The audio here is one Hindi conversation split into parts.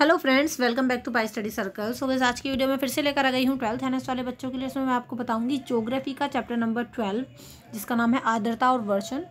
hello friends welcome back to pi study circle so वैसे आज की वीडियो में फिर से लेकर आ गई हूँ ट्वेल्थ एनएस वाले बच्चों के लिए इसमें मैं आपको बताऊंगी ज्योग्राफी का चैप्टर नंबर ट्वेल्व जिसका नाम है आर्द्रता और वर्षन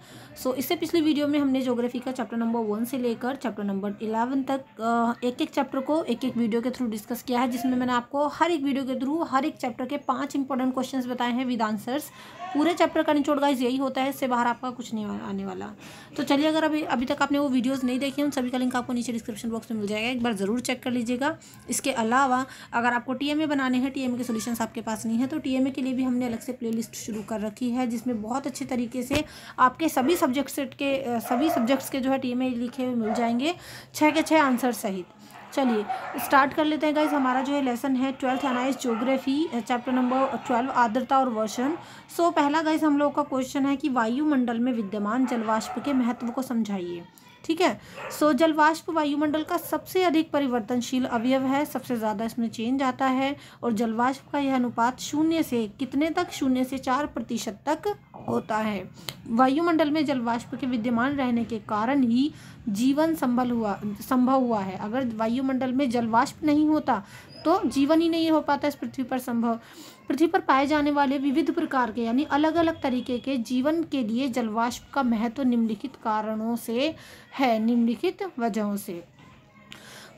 सो so, इससे पिछली वीडियो में हमने ज्योग्राफी का चैप्टर नंबर वन से लेकर चैप्टर नंबर इलेवन तक एक एक चैप्टर को एक एक वीडियो के थ्रू डिस्कस किया है जिसमें मैंने आपको हर एक वीडियो के थ्रू हर एक चैप्टर के पाँच इंपॉर्टेंट क्वेश्चन बताए हैं विद आंसर्स पूरे चैप्टर का निचोड़ गाइज यही होता है इससे बाहर आपका कुछ नहीं आने वाला तो चलिए अगर अभी अभी तक आपने वो वीडियोस नहीं देखे उन सभी का लिंक आपको नीचे डिस्क्रिप्शन बॉक्स में मिल जाएगा एक बार ज़रूर चेक कर लीजिएगा इसके अलावा अगर आपको टी बनाने हैं टी के सोल्यूशन आपके पास नहीं है तो टी के लिए भी हमने अलग से प्ले शुरू कर रखी है जिसमें बहुत अच्छे तरीके से आपके सभी सब्जेक्ट्स के सभी सब्जेक्ट्स के जो है टी लिखे हुए मिल जाएंगे छः के छः आंसर सहित चलिए स्टार्ट कर लेते हैं गाइज हमारा जो है लेसन है ट्वेल्थ एनाइज जोग्राफी चैप्टर नंबर ट्वेल्व आर्द्रता और वर्षण सो so, पहला गाइज हम लोग का क्वेश्चन है कि वायुमंडल में विद्यमान जलवाष्प के महत्व को समझाइए ठीक है सो so, जलवाष्प वायुमंडल का सबसे अधिक परिवर्तनशील अवयव है सबसे ज़्यादा इसमें चेंज आता है और जलवाष्प का यह अनुपात शून्य से कितने तक शून्य से चार प्रतिशत तक होता है वायुमंडल में जलवाष्प के विद्यमान रहने के कारण ही जीवन संभल हुआ संभव हुआ है अगर वायुमंडल में जलवाष्प नहीं होता तो जीवन ही नहीं हो पाता इस पृथ्वी पर संभव पृथ्वी पर पाए जाने वाले विविध प्रकार के यानी अलग अलग तरीके के जीवन के लिए जलवाष्प का महत्व निम्नलिखित कारणों से है निम्नलिखित वजहों से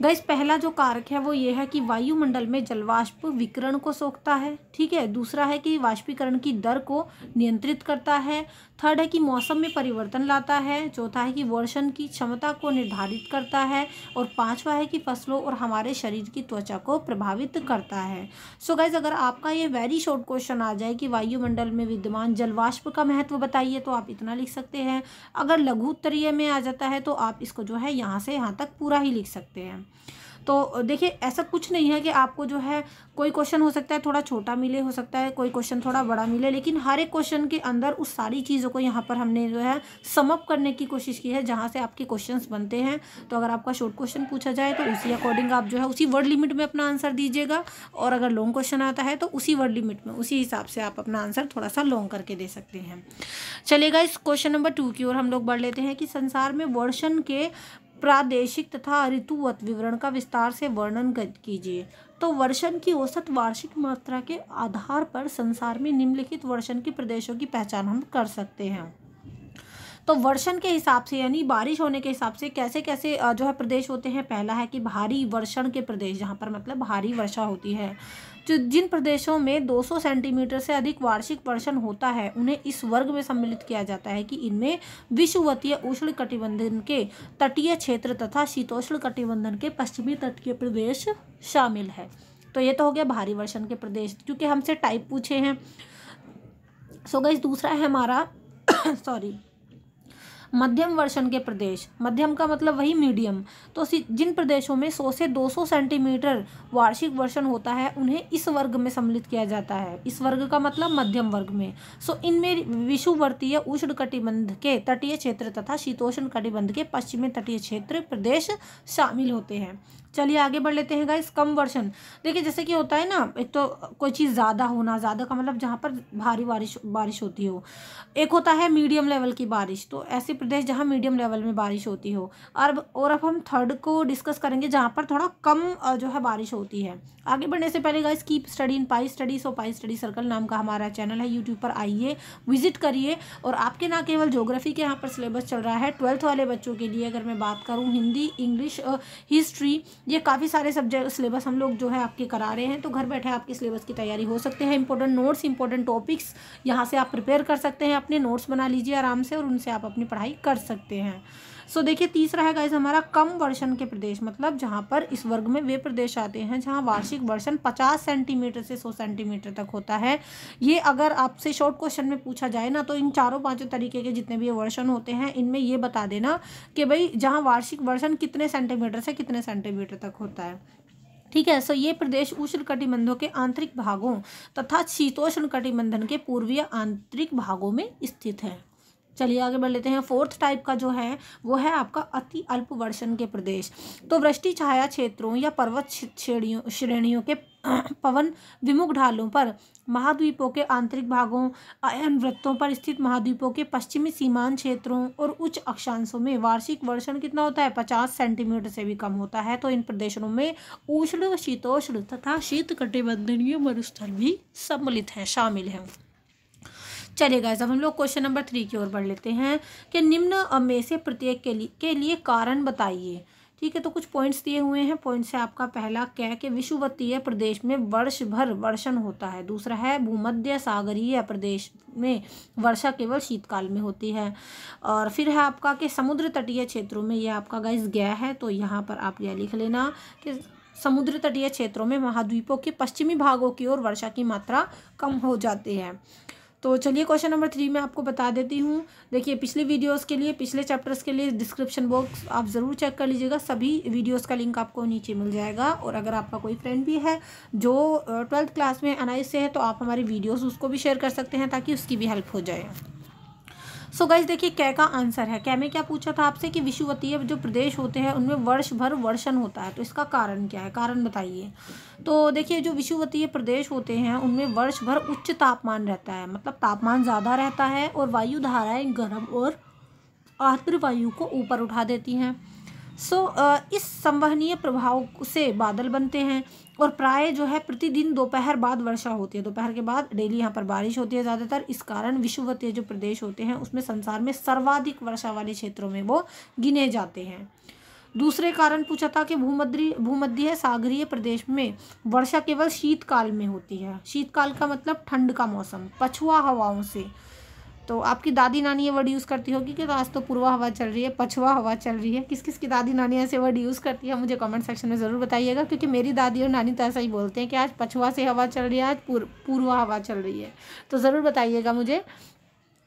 गैस पहला जो कारक है वो ये है कि वायुमंडल में जलवाष्प विकरण को सोखता है ठीक है दूसरा है कि वाष्पीकरण की दर को नियंत्रित करता है थर्ड है कि मौसम में परिवर्तन लाता है चौथा है कि वर्षण की क्षमता को निर्धारित करता है और पांचवा है कि फसलों और हमारे शरीर की त्वचा को प्रभावित करता है सो so गैज़ अगर आपका ये वेरी शॉर्ट क्वेश्चन आ जाए कि वायुमंडल में विद्यमान जलवाष्प का महत्व बताइए तो आप इतना लिख सकते हैं अगर लघु उत्तरीय में आ जाता है तो आप इसको जो है यहाँ से यहाँ तक पूरा ही लिख सकते हैं तो देखिए ऐसा कुछ नहीं है कि आपको जो है कोई क्वेश्चन हो सकता है थोड़ा छोटा मिले हो सकता है कोई क्वेश्चन थोड़ा बड़ा मिले लेकिन हर एक क्वेश्चन के अंदर उस सारी चीज़ों को यहाँ पर हमने जो है समअप करने की कोशिश की है जहाँ से आपके क्वेश्चन बनते हैं तो अगर आपका शॉर्ट क्वेश्चन पूछा जाए तो उसी अकॉर्डिंग आप जो है उसी वर्ड लिमिट में अपना आंसर दीजिएगा और अगर लॉन्ग क्वेश्चन आता है तो उसी वर्ड लिमिट में उसी हिसाब से आप अपना आंसर थोड़ा सा लॉन्ग करके दे सकते हैं चलेगा इस क्वेश्चन नंबर टू की ओर हम लोग बढ़ लेते हैं कि संसार में वर्षन के प्रादेशिक तथा ऋतुवत विवरण का विस्तार से वर्णन कीजिए तो वर्षण की औसत वार्षिक मात्रा के आधार पर संसार में निम्नलिखित वर्षण के प्रदेशों की पहचान हम कर सकते हैं तो वर्षण के हिसाब से यानी बारिश होने के हिसाब से कैसे कैसे जो है प्रदेश होते हैं पहला है कि भारी वर्षण के प्रदेश जहाँ पर मतलब भारी वर्षा होती है जिन प्रदेशों में 200 सेंटीमीटर से अधिक वार्षिक वर्षण होता है उन्हें इस वर्ग में सम्मिलित किया जाता है कि इनमें विश्ववतीय उष्ण कटिबंधन के तटीय क्षेत्र तथा शीतोष्ण कटिबंधन के पश्चिमी तट के प्रदेश शामिल है तो ये तो हो गया भारी वर्षण के प्रदेश क्योंकि हमसे टाइप पूछे हैं सो गई दूसरा है हमारा सॉरी मध्यम वर्षण के प्रदेश मध्यम का मतलब वही मीडियम तो जिन प्रदेशों में 100 से 200 सेंटीमीटर वार्षिक वर्षण होता है उन्हें इस वर्ग में सम्मिलित किया जाता है इस वर्ग का मतलब मध्यम वर्ग में सो इनमें विषुवर्तीय उष्ण कटिबंध के तटीय क्षेत्र तथा शीतोष्ण कटिबंध के पश्चिमी तटीय क्षेत्र प्रदेश शामिल होते हैं चलिए आगे बढ़ लेते हैं गाइस कम वर्षन देखिए जैसे कि होता है ना एक तो कोई चीज़ ज़्यादा होना ज़्यादा का मतलब जहाँ पर भारी बारिश बारिश होती हो एक होता है मीडियम लेवल की बारिश तो ऐसे प्रदेश जहाँ मीडियम लेवल में बारिश होती हो और और अब हम थर्ड को डिस्कस करेंगे जहाँ पर थोड़ा कम जो है बारिश होती है आगे बढ़ने से पहले guys keep studying pi study so pi study circle नाम का हमारा चैनल है यूट्यूब पर आइए विजिट करिए और आपके ना केवल जोग्राफी के यहाँ पर सिलेबस चल रहा है ट्वेल्थ वाले बच्चों के लिए अगर मैं बात करूँ हिंदी इंग्लिश हिस्ट्री ये काफ़ी सारे सब्जेक्ट सिलेबस हम लोग जो है आपके करा रहे हैं तो घर बैठे आपके सिलेबस की तैयारी हो सकते हैं इंपॉर्टेंट नोट्स इंपॉर्टेंट टॉपिक्स यहाँ से आप प्रिपेयर कर सकते हैं अपने नोट्स बना लीजिए आराम से और उनसे आप अपनी पढ़ाई कर सकते हैं सो देखिए तीसरा है गाइज हमारा कम वर्षण के प्रदेश मतलब जहाँ पर इस वर्ग में वे प्रदेश आते हैं जहाँ वार्षिक वर्षण पचास सेंटीमीटर से सौ सेंटीमीटर तक होता है ये अगर आपसे शॉर्ट क्वेश्चन में पूछा जाए ना तो इन चारों पाँचों तरीके के जितने भी वर्षण होते हैं इनमें ये बता देना कि भाई जहाँ वार्षिक वर्षण कितने सेंटीमीटर से कितने सेंटीमीटर तक होता है ठीक है सो ये प्रदेश उष्ण कटिबंधों के आंतरिक भागों तथा शीतोष्ण कटिबंधन के पूर्वीय आंतरिक भागों में स्थित है चलिए आगे बढ़ लेते हैं फोर्थ टाइप का जो है वो है आपका अति अल्प वर्षण के प्रदेश तो वृष्टि छाया क्षेत्रों या पर्वत श्रेणियों श्रेणियों के पवन विमुख ढालों पर महाद्वीपों के आंतरिक भागों अयन वृत्तों पर स्थित महाद्वीपों के पश्चिमी सीमांत क्षेत्रों और उच्च अक्षांशों में वार्षिक वर्षण कितना होता है पचास सेंटीमीटर से भी कम होता है तो इन प्रदेशों में उष्ण शीतोष्ण तथा शीत कटिबंधनीय मरुस्थल भी सम्मिलित हैं शामिल हैं चलेगा जब हम लोग क्वेश्चन नंबर थ्री की ओर बढ़ लेते हैं कि निम्न में से प्रत्येक के लिए के लिए कारण बताइए ठीक है तो कुछ पॉइंट्स दिए हुए हैं पॉइंट्स है आपका पहला क्या है कि विश्ववतीय प्रदेश में वर्ष भर वर्षण होता है दूसरा है भूमध्य सागरीय प्रदेश में वर्षा केवल शीतकाल में होती है और फिर है आपका कि समुद्र तटीय क्षेत्रों में यह आपका गाइस गया है तो यहाँ पर आप यह लिख लेना कि समुद्र तटीय क्षेत्रों में महाद्वीपों के पश्चिमी भागों की ओर वर्षा की मात्रा कम हो जाती है तो चलिए क्वेश्चन नंबर थ्री में आपको बता देती हूँ देखिए पिछले वीडियोस के लिए पिछले चैप्टर्स के लिए डिस्क्रिप्शन बॉक्स आप ज़रूर चेक कर लीजिएगा सभी वीडियोस का लिंक आपको नीचे मिल जाएगा और अगर आपका कोई फ्रेंड भी है जो ट्वेल्थ क्लास में एन से है तो आप हमारी वीडियोज़ उसको भी शेयर कर सकते हैं ताकि उसकी भी हेल्प हो जाए सो गाइज देखिए कै का आंसर है कै में क्या पूछा था आपसे कि विषुवतीय जो प्रदेश होते हैं उनमें वर्ष भर वर्षण होता है तो इसका कारण क्या है कारण बताइए तो देखिए जो विषुवतीय प्रदेश होते हैं उनमें वर्ष भर उच्च तापमान रहता है मतलब तापमान ज़्यादा रहता है और वायु धाराएँ गर्म और आर्द्र वायु को ऊपर उठा देती हैं सो so, इस संवहनीय प्रभाव से बादल बनते हैं और प्राय जो है प्रतिदिन दोपहर बाद वर्षा होती है दोपहर के बाद डेली यहाँ पर बारिश होती है ज़्यादातर इस कारण विश्ववतीय जो प्रदेश होते हैं उसमें संसार में सर्वाधिक वर्षा वाले क्षेत्रों में वो गिने जाते हैं दूसरे कारण पूछा था कि भूमध्य भूमध्य सागरीय प्रदेश में वर्षा केवल शीतकाल में होती है शीतकाल का मतलब ठंड का मौसम पछुआ हवाओं से तो आपकी दादी नानी ये वर्ड यूज़ करती होगी क्योंकि आज तो पूर्वा हवा चल रही है पछवा हवा चल रही है किस किस की दादी नानी ऐसे वर्ड यूज़ करती है मुझे कमेंट सेक्शन में ज़रूर बताइएगा क्योंकि मेरी दादी और नानी तो ऐसा ही बोलते हैं कि आज पछवा से हवा चल रही है आज पूर्वा हवा चल रही है तो ज़रूर बताइएगा मुझे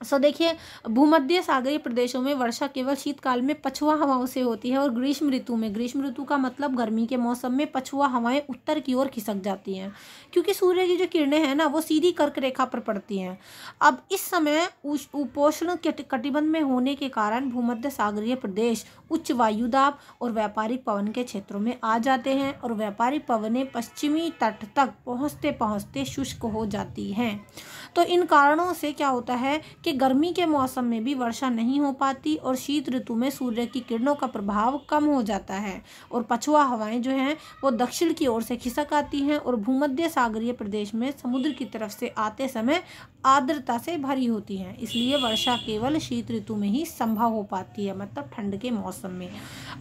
सो so, देखिए भूमध्य सागरीय प्रदेशों में वर्षा केवल शीतकाल में पछुआ हवाओं से होती है और ग्रीष्म ऋतु में ग्रीष्म ऋतु का मतलब गर्मी के मौसम में पछुआ हवाएं उत्तर की ओर खिसक जाती हैं क्योंकि सूर्य की जो किरणें हैं ना वो सीधी कर्क रेखा पर पड़ती हैं अब इस समय उपोषण कटिबंध में होने के कारण भूमध्य सागरीय प्रदेश उच्च वायुदाब और व्यापारिक पवन के क्षेत्रों में आ जाते हैं और व्यापारिक पवनें पश्चिमी तट तक पहुँचते पहुँचते शुष्क हो जाती हैं तो इन कारणों से क्या होता है कि गर्मी के मौसम में भी वर्षा नहीं हो पाती और शीत ऋतु में सूर्य की किरणों का प्रभाव कम हो जाता है और पछुआ हवाएं जो हैं वो दक्षिण की ओर से खिसक आती हैं और भूमध्य सागरीय प्रदेश में समुद्र की तरफ से आते समय आर्द्रता से भरी होती हैं इसलिए वर्षा केवल शीत ऋतु में ही संभव हो पाती है मतलब ठंड के मौसम में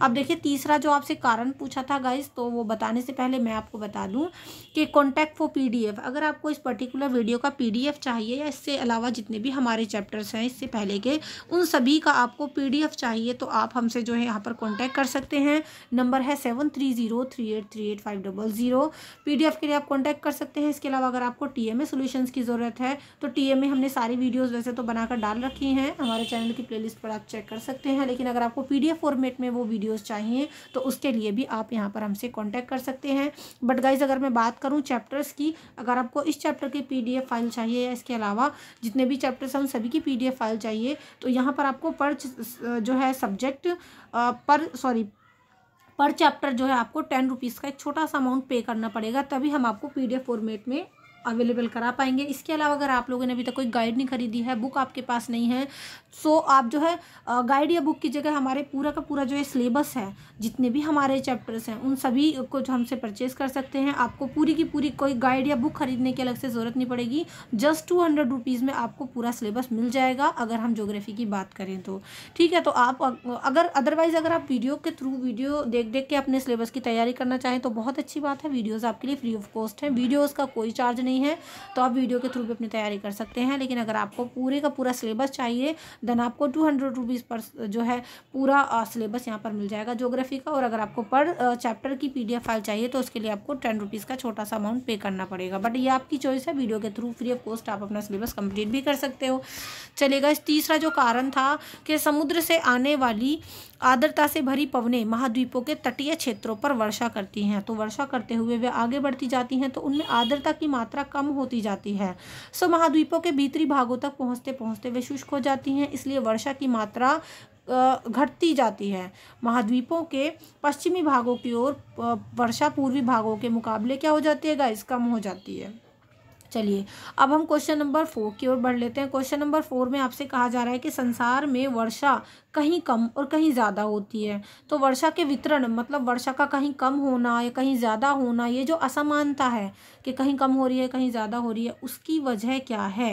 अब देखिए तीसरा जो आपसे कारण पूछा था गाइस तो वो बताने से पहले मैं आपको बता दूं कि कॉन्टैक्ट फॉर पीडीएफ अगर आपको इस पर्टिकुलर वीडियो का पीडीएफ चाहिए या इससे अलावा जितने भी हमारे चैप्टर्स हैं इससे पहले के उन सभी का आपको पीडीएफ चाहिए तो आप हमसे जो है यहाँ पर कॉन्टैक्ट कर सकते हैं नंबर है seven three zero three eight three eight five double zero पी के लिए आप कॉन्टैक्ट कर सकते हैं इसके अलावा अगर आपको टी एम की ज़रूरत है तो टी में हमने सारी वीडियोज़ वैसे तो बनाकर डाल रखी हैं हमारे चैनल की प्लेलिस्ट पर आप चेक कर सकते हैं लेकिन अगर आपको पी फॉर्मेट में वो वीडियोज़ चाहिए तो उसके लिए भी आप यहाँ पर हमसे कॉन्टैक्ट कर सकते हैं बट गाइज़ अगर मैं बात करूँ चैप्टर्स की अगर आपको इस चैप्टर की पी फाइल चाहिए या इसके अलावा जितने भी चैप्टर्स हम सभी लाइब्रेरी की पीडीएफ फाइल चाहिए तो यहाँ पर आपको पर जो है सब्जेक्ट पर सॉरी पर चैप्टर जो है आपको टेन रुपीज़ का एक छोटा सा अमाउंट पे करना पड़ेगा तभी हम आपको पीडीएफ फॉर्मेट में अवेलेबल करा पाएंगे इसके अलावा अगर आप लोगों ने अभी तक कोई गाइड नहीं खरीदी है बुक आपके पास नहीं है सो आप जो है गाइड या बुक की जगह हमारे पूरा का पूरा जो है सिलेबस है जितने भी हमारे चैप्टर्स हैं उन सभी को जो हमसे परचेज कर सकते हैं आपको पूरी की पूरी कोई गाइड या बुक खरीदने की अलग से ज़रूरत नहीं पड़ेगी जस्ट टू हंड्रेड रुपीज़ में आपको पूरा सिलेबस मिल जाएगा अगर हम जोग्राफ़ी की बात करें तो ठीक है तो आप अगर अदरवाइज़ अगर आप वीडियो के थ्रू वीडियो देख देख के अपने सिलेबस की तैयारी करना चाहें तो बहुत अच्छी बात है वीडियोज़ आपके लिए फ्री ऑफ कॉस्ट हैं वीडियोज़ का कोई चार्ज नहीं नहीं है तो आप वीडियो के थ्रू भी अपनी तैयारी कर सकते हैं लेकिन अगर आपको पूरे का पूरा सिलेबस चाहिए देन आपको टू हंड्रेड रुपीज़ पर जो है पूरा सिलेबस यहाँ पर मिल जाएगा जोग्राफी का और अगर आपको पर चैप्टर की पी फाइल चाहिए तो उसके लिए आपको टेन रुपीज़ का छोटा सा अमाउंट पे करना पड़ेगा बट ये आपकी चॉइस है वीडियो के थ्रू फ्री ऑफ कॉस्ट आप अपना सिलेबस कंप्लीट भी कर सकते हो चलेगा तीसरा जो कारण था कि समुद्र से आने वाली आर्द्रता से भरी पवने महाद्वीपों के तटीय क्षेत्रों पर वर्षा करती हैं तो वर्षा करते हुए वे आगे बढ़ती जाती हैं तो उनमें आर्द्रता की मात्रा मात्रा कम होती जाती है सो महाद्वीपों के भीतरी भागों तक पहुँचते पहुँचते वे शुष्क हो जाती हैं इसलिए वर्षा की मात्रा घटती जाती है महाद्वीपों के पश्चिमी भागों की ओर वर्षा पूर्वी भागों के मुकाबले क्या हो जाती है गाइस कम हो जाती है चलिए अब हम क्वेश्चन नंबर फोर की ओर बढ़ लेते हैं क्वेश्चन नंबर फोर में आपसे कहा जा रहा है कि संसार में वर्षा कहीं कम और कहीं ज़्यादा होती है तो वर्षा के वितरण मतलब वर्षा का कहीं कम होना या कहीं ज़्यादा होना ये जो असमानता है कि कहीं कम हो रही है कहीं ज़्यादा हो रही है उसकी वजह क्या है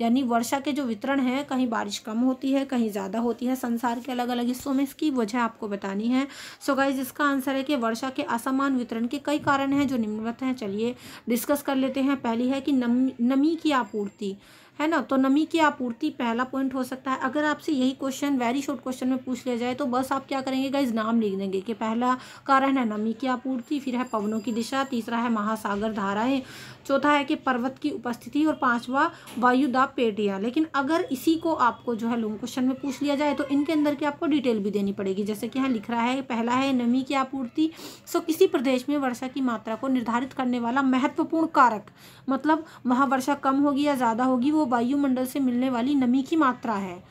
यानी वर्षा के जो वितरण है कहीं बारिश कम होती है कहीं ज़्यादा होती है संसार के अलग अलग हिस्सों में इसकी वजह आपको बतानी है सो गाइज इसका आंसर है कि वर्षा के असमान वितरण के कई कारण हैं जो निम्नवत हैं चलिए डिस्कस कर लेते हैं पहली है कि नमी की आपूर्ति है ना तो नमी की आपूर्ति पहला पॉइंट हो सकता है अगर आपसे यही क्वेश्चन वेरी शॉर्ट क्वेश्चन में पूछ लिया जाए तो बस आप क्या करेंगे गाइज नाम लिख देंगे कि पहला कारण है नमी की आपूर्ति फिर है पवनों की दिशा तीसरा है महासागर धाराएं चौथा है कि पर्वत की उपस्थिति और पांचवा वायुदाब पेटिया लेकिन अगर इसी को आपको जो है लॉन्ग क्वेश्चन में पूछ लिया जाए तो इनके अंदर की आपको डिटेल भी देनी पड़ेगी जैसे कि यहाँ लिख रहा है पहला है नमी की आपूर्ति सो किसी प्रदेश में वर्षा की मात्रा को निर्धारित करने वाला महत्वपूर्ण कारक मतलब वहाँ वर्षा कम होगी या ज़्यादा होगी वो वायुमंडल से मिलने वाली नमी की मात्रा है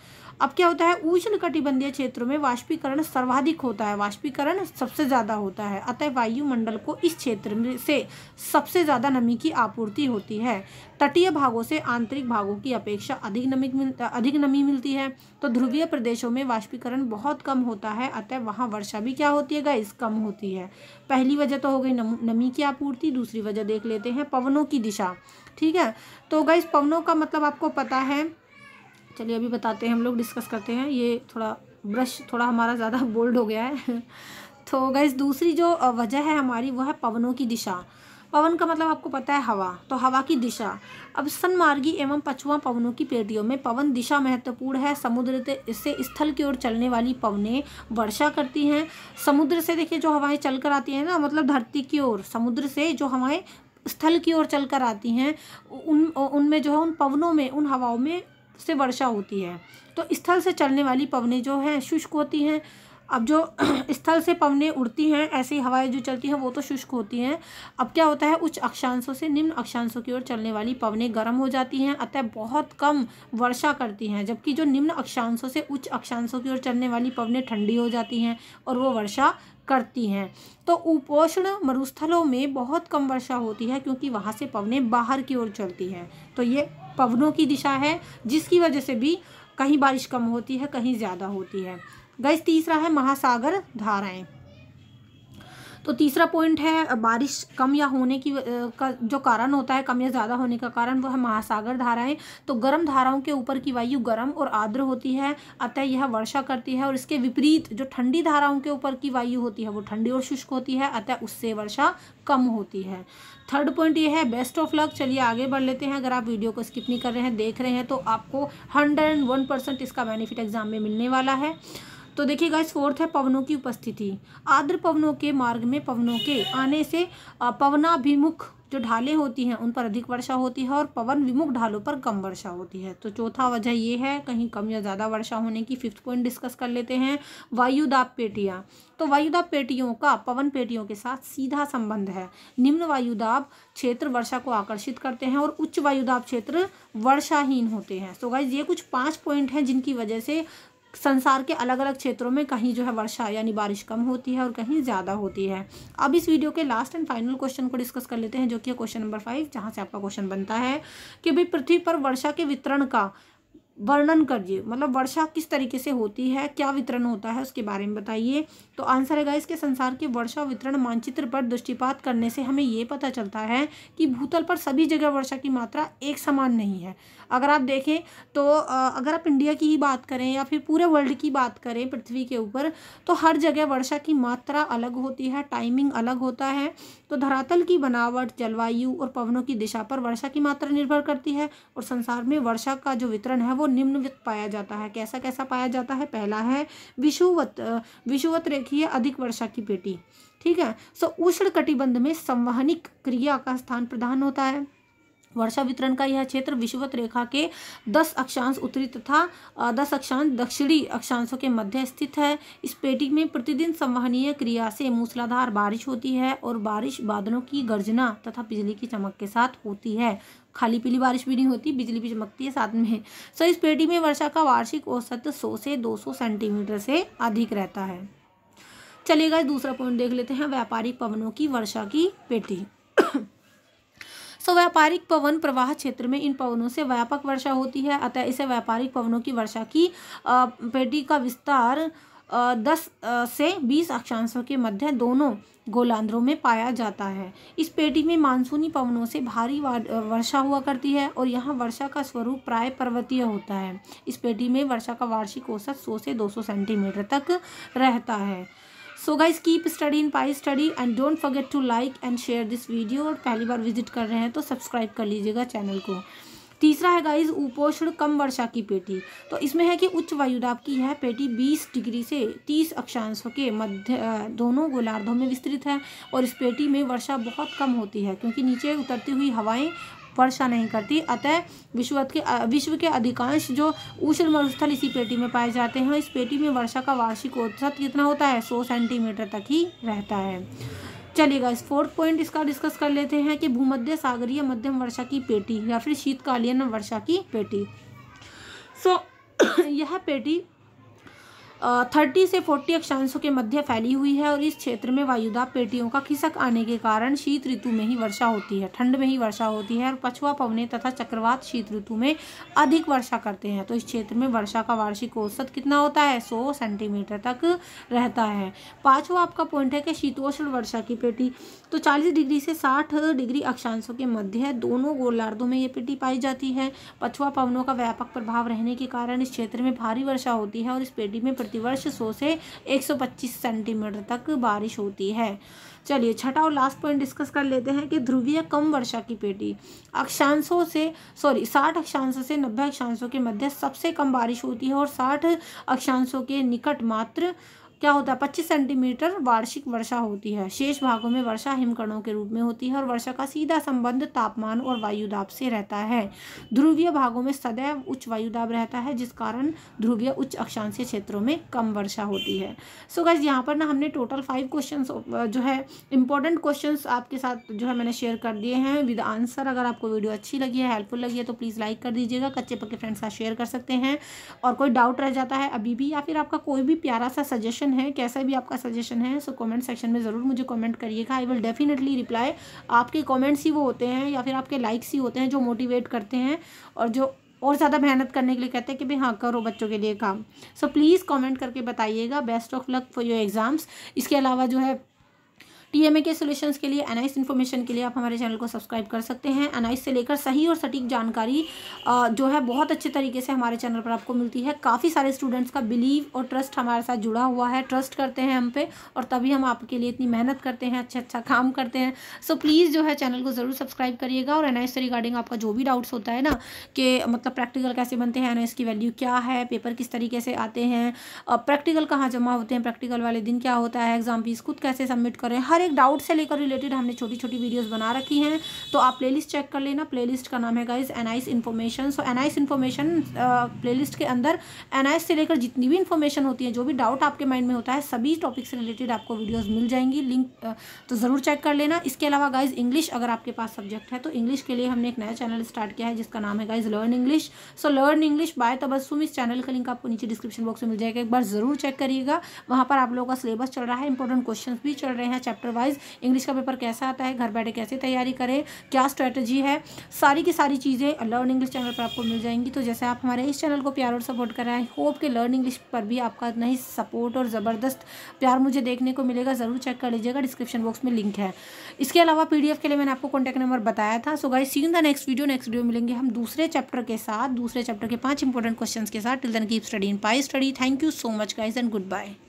अब क्या होता है उष्ण कटिबंधीय क्षेत्रों में वाष्पीकरण सर्वाधिक होता है वाष्पीकरण सबसे ज़्यादा होता है अतः वायुमंडल को इस क्षेत्र में से सबसे ज़्यादा नमी की आपूर्ति होती है तटीय भागों से आंतरिक भागों की अपेक्षा अधिक नमी अधिक नमी मिलती है तो ध्रुवीय प्रदेशों में वाष्पीकरण बहुत कम होता है अतः वहाँ वर्षा भी क्या होती है गाइस कम होती है पहली वजह तो हो गई नम, नमी की आपूर्ति दूसरी वजह देख लेते हैं पवनों की दिशा ठीक है तो गाइस पवनों का मतलब आपको पता है चलिए अभी बताते हैं हम लोग डिस्कस करते हैं ये थोड़ा ब्रश थोड़ा हमारा ज़्यादा बोल्ड हो गया है तो गैस दूसरी जो वजह है हमारी वो है पवनों की दिशा पवन का मतलब आपको पता है हवा तो हवा की दिशा अब सनमार्गी एवं पछुआ पवनों की पेटियों में पवन दिशा महत्वपूर्ण है समुद्र से स्थल की ओर चलने वाली पवनें वर्षा करती हैं समुद्र से देखिए जो हवाएं चलकर आती हैं ना मतलब धरती की ओर समुद्र से जो हवाएं स्थल की ओर चलकर आती हैं उन उनमें जो है उन पवनों में उन हवाओं में से वर्षा होती है तो स्थल से चलने वाली पवनें जो हैं शुष्क होती हैं अब जो स्थल से पवनें उड़ती हैं ऐसी हवाएं जो चलती हैं वो तो शुष्क होती हैं अब क्या होता है उच्च अक्षांशों से निम्न अक्षांशों की ओर चलने वाली पवनें गर्म हो जाती हैं अतः बहुत कम वर्षा करती हैं जबकि जो निम्न अक्षांशों से उच्च अक्षांशों की ओर चलने वाली पवनें ठंडी हो जाती हैं और वो वर्षा करती हैं तो उपोषण मरुस्थलों में बहुत कम वर्षा होती है क्योंकि वहाँ से पवनें बाहर की ओर चलती हैं तो ये पवनों की दिशा है जिसकी वजह से भी कहीं बारिश कम होती है कहीं ज़्यादा होती है गैस तीसरा है महासागर धाराएं तो तीसरा पॉइंट है बारिश कम या होने की का जो कारण होता है कम या ज़्यादा होने का कारण वह महासागर धाराएं तो गर्म धाराओं के ऊपर की वायु गर्म और आर्द्र होती है अतः यह वर्षा करती है और इसके विपरीत जो ठंडी धाराओं के ऊपर की वायु होती है वो ठंडी और शुष्क होती है अतः उससे वर्षा कम होती है थर्ड पॉइंट ये है बेस्ट ऑफ लक चलिए आगे बढ़ लेते हैं अगर आप वीडियो को स्किप नहीं कर रहे हैं देख रहे हैं तो आपको हंड्रेड एंड वन परसेंट इसका बेनिफिट एग्जाम में मिलने वाला है तो देखिए गाइस फोर्थ है पवनों की उपस्थिति आर्द्र पवनों के मार्ग में पवनों के आने से पवनाभिमुख जो ढालें होती हैं उन पर अधिक वर्षा होती है और पवन विमुख ढालों पर कम वर्षा होती है तो चौथा वजह ये है कहीं कम या ज़्यादा वर्षा होने की फिफ्थ पॉइंट डिस्कस कर लेते हैं वायुदाब पेटियाँ तो वायुदाब पेटियों का पवन पेटियों के साथ सीधा संबंध है निम्न वायुदाब क्षेत्र वर्षा को आकर्षित करते हैं और उच्च वायुदाब क्षेत्र वर्षाहीन होते हैं सो तो गाइज ये कुछ पाँच पॉइंट हैं जिनकी वजह से संसार के अलग अलग क्षेत्रों में कहीं जो है वर्षा यानी बारिश कम होती है और कहीं ज़्यादा होती है अब इस वीडियो के लास्ट एंड फाइनल क्वेश्चन को डिस्कस कर लेते हैं जो कि क्वेश्चन नंबर फाइव जहाँ से आपका क्वेश्चन बनता है कि भाई पृथ्वी पर वर्षा के वितरण का वर्णन करिए मतलब वर्षा किस तरीके से होती है क्या वितरण होता है उसके बारे में बताइए तो आंसर है इसके संसार के वर्षा वितरण मानचित्र पर दृष्टिपात करने से हमें ये पता चलता है कि भूतल पर सभी जगह वर्षा की मात्रा एक समान नहीं है अगर आप देखें तो अगर आप इंडिया की ही बात करें या फिर पूरे वर्ल्ड की बात करें पृथ्वी के ऊपर तो हर जगह वर्षा की मात्रा अलग होती है टाइमिंग अलग होता है तो धरातल की बनावट जलवायु और पवनों की दिशा पर वर्षा की मात्रा निर्भर करती है और संसार में वर्षा का जो वितरण है वो निम्नवित पाया जाता है कैसा कैसा पाया जाता है पहला है विषुवत विषुवत रेखीय अधिक वर्षा की पेटी ठीक है सो उष्ण कटिबंध में संवहनिक क्रिया का स्थान प्रधान होता है वर्षा वितरण का यह क्षेत्र विषुवत रेखा के 10 अक्षांश उत्तरी तथा 10 अक्षांश दक्षिणी अक्षांशों के मध्य स्थित है इस पेटी में प्रतिदिन संवहनीय क्रिया से मूसलाधार बारिश होती है और बारिश बादलों की गर्जना तथा बिजली की चमक के साथ होती है खाली पीली बारिश भी नहीं होती बिजली भी चमकती है साथ में सो इस पेटी में वर्षा का वार्षिक औसत सौ से दो सेंटीमीटर से अधिक रहता है चलिएगा दूसरा पॉइंट देख लेते हैं व्यापारिक पवनों की वर्षा की पेटी तो व्यापारिक पवन प्रवाह क्षेत्र में इन पवनों से व्यापक वर्षा होती है अतः इसे व्यापारिक पवनों की वर्षा की पेटी का विस्तार दस से बीस अक्षांशों के मध्य दोनों गोलांध्रों में पाया जाता है इस पेटी में मानसूनी पवनों से भारी वर्षा हुआ करती है और यहाँ वर्षा का स्वरूप प्राय पर्वतीय होता है इस पेटी में वर्षा का वार्षिक औसत 100 से 200 सेंटीमीटर तक रहता है so guys keep studying pi study and don't forget to like and share this video और पहली बार विजिट कर रहे हैं तो सब्सक्राइब कर लीजिएगा चैनल को तीसरा है गाइज उपोषण कम वर्षा की पेटी तो इसमें है कि उच्च वायुदाब की यह पेटी 20 डिग्री से 30 अक्षांशों के मध्य दोनों गोलार्धों में विस्तृत है और इस पेटी में वर्षा बहुत कम होती है क्योंकि नीचे उतरती हुई हवाएं वर्षा नहीं करती अतः विश्व के विश्व के अधिकांश जो ऊष्ण मरुस्थल इसी पेटी में पाए जाते हैं इस पेटी में वर्षा का वार्षिक औसत कितना होता है सौ सेंटीमीटर तक ही रहता है चलिएगा इस फोर्थ पॉइंट इसका डिस्कस कर लेते हैं कि भूमध्य सागरीय मध्यम वर्षा की पेटी या फिर शीतकालीन वर्षा की पेटी सो so, यह पेटी थर्टी से फोर्टी अक्षांशों के मध्य फैली हुई है और इस क्षेत्र में वायुदाब पेटियों का खिसक आने के कारण शीत ऋतु में ही वर्षा होती है ठंड में ही वर्षा होती है और पछुआ पवने तथा चक्रवात शीत ऋतु में अधिक वर्षा करते हैं तो इस क्षेत्र में वर्षा का वार्षिक औसत कितना होता है सौ सेंटीमीटर तक रहता है पाँचवा आपका पॉइंट है कि शीतोष्ण वर्षा की पेटी तो चालीस डिग्री से साठ डिग्री अक्षांशों के मध्य दोनों गोलार्धों में ये पेटी पाई जाती है पछुआ पवनों का व्यापक प्रभाव रहने के कारण इस क्षेत्र में भारी वर्षा होती है और इस पेटी में प्रतिवर्ष सौ से एक सौ पच्चीस सेंटीमीटर तक बारिश होती है चलिए छठा और लास्ट पॉइंट डिस्कस कर लेते हैं कि ध्रुवीय कम वर्षा की पेटी अक्षांशों से सॉरी साठ अक्षांशों से नब्बे अक्षांशों के मध्य सबसे कम बारिश होती है और साठ अक्षांशों के निकट मात्र क्या होता है पच्चीस सेंटीमीटर वार्षिक वर्षा होती है शेष भागों में वर्षा हिमकणों के रूप में होती है और वर्षा का सीधा संबंध तापमान और वायुदाब से रहता है ध्रुवीय भागों में सदैव उच्च वायुदाब रहता है जिस कारण ध्रुवीय उच्च अक्षांशीय क्षेत्रों में कम वर्षा होती है सो गज यहाँ पर ना हमने टोटल फाइव क्वेश्चन जो है इंपॉर्टेंट क्वेश्चन आपके साथ जो है मैंने शेयर कर दिए हैं विद आंसर अगर आपको वीडियो अच्छी लगी है हेल्पफुल लगी है तो प्लीज़ लाइक कर दीजिएगा कच्चे पक्के फ्रेंड्स साथ शेयर कर सकते हैं और कोई डाउट रह जाता है अभी भी या फिर आपका कोई भी प्यारा सा सजेशन सजेशन है कैसा भी आपका सजेशन है सो कमेंट सेक्शन में ज़रूर मुझे कमेंट करिएगा आई विल डेफिनेटली रिप्लाई आपके कमेंट्स ही वो होते हैं या फिर आपके लाइक्स ही होते हैं जो मोटिवेट करते हैं और जो और ज़्यादा मेहनत करने के लिए कहते हैं कि भाई हाँ करो बच्चों के लिए काम सो प्लीज़ कमेंट करके बताइएगा best of luck for your exams इसके अलावा जो है टीएमए के सॉल्यूशंस के लिए एनआईस इन्फॉर्मेशन e के लिए आप हमारे चैनल को सब्सक्राइब कर सकते हैं एनआईस e से लेकर सही और सटीक जानकारी जो है बहुत अच्छे तरीके से हमारे चैनल पर आपको मिलती है काफ़ी सारे स्टूडेंट्स का बिलीव और ट्रस्ट हमारे साथ जुड़ा हुआ है ट्रस्ट करते हैं हम पे और तभी हम आपके लिए इतनी मेहनत करते हैं अच्छा अच्छा काम करते हैं सो प्लीज़ जो है चैनल को ज़रूर सब्सक्राइब करिएगा और एनआईएस e से रिगार्डिंग आपका जो भी डाउट्स होता है ना कि मतलब प्रैक्टिकल कैसे बनते हैं एनआईएस की वैल्यू क्या है पेपर किस तरीके से आते हैं प्रैक्टिकल कहाँ जमा होते हैं प्रैक्टिकल वाले दिन क्या होता है एग्ज़ाम फीस खुद कैसे सबमिट करें हर हर एक डाउट से लेकर रिलेटेड हमने छोटी छोटी वीडियोस बना रखी हैं तो आप प्लेलिस्ट चेक कर लेना प्लेलिस्ट का नाम है guys nice information so nice information play के अंदर एनआईस से लेकर जितनी भी इन्फॉर्मेशन होती है जो भी डाउट आपके माइंड में होता है सभी टॉपिक से रिलेटेड आपको वीडियोज़ मिल जाएंगी लिंक तो ज़रूर चेक कर लेना इसके अलावा गाइज इंग्लिश अगर आपके पास सब्जेक्ट है तो इंग्लिश के लिए हमने एक नया चैनल स्टार्ट किया है जिसका नाम है guys learn English so learn English by Tabassum इस चैनल का लिंक आपको नीचे डिस्क्रिप्शन बॉक्स में मिल जाएगा एक बार ज़रूर चेक करिएगा वहां पर आप लोगों का सिलेबस चल रहा है इंपॉर्टेंट क्वेश्चंस भी चल रहे हैं चैप्टर चैप्टर वाइज इंग्लिश का पेपर कैसा आता है घर बैठे कैसे तैयारी करें क्या स्ट्रैटेजी है सारी की सारी चीज़ें लर्न इंग्लिश चैनल पर आपको मिल जाएंगी तो जैसे आप हमारे इस चैनल को प्यार और सपोर्ट कर रहे हैं होप के लर्न इंग्लिश पर भी आपका इतना ही सपोर्ट और ज़बरदस्त प्यार मुझे देखने को मिलेगा ज़रूर चेक कर लीजिएगा डिस्क्रिप्शन बॉक्स में लिंक है इसके अलावा पी के लिए मैंने आपको कॉन्टैक्ट नंबर बताया था so guys see in the next video next video मिलेंगे हम दूसरे चैप्टर के साथ दूसरे चैप्टर के पाँच इंपॉर्टेंट क्वेश्चन के साथ till then keep studying pi study thank you so much guys and good bye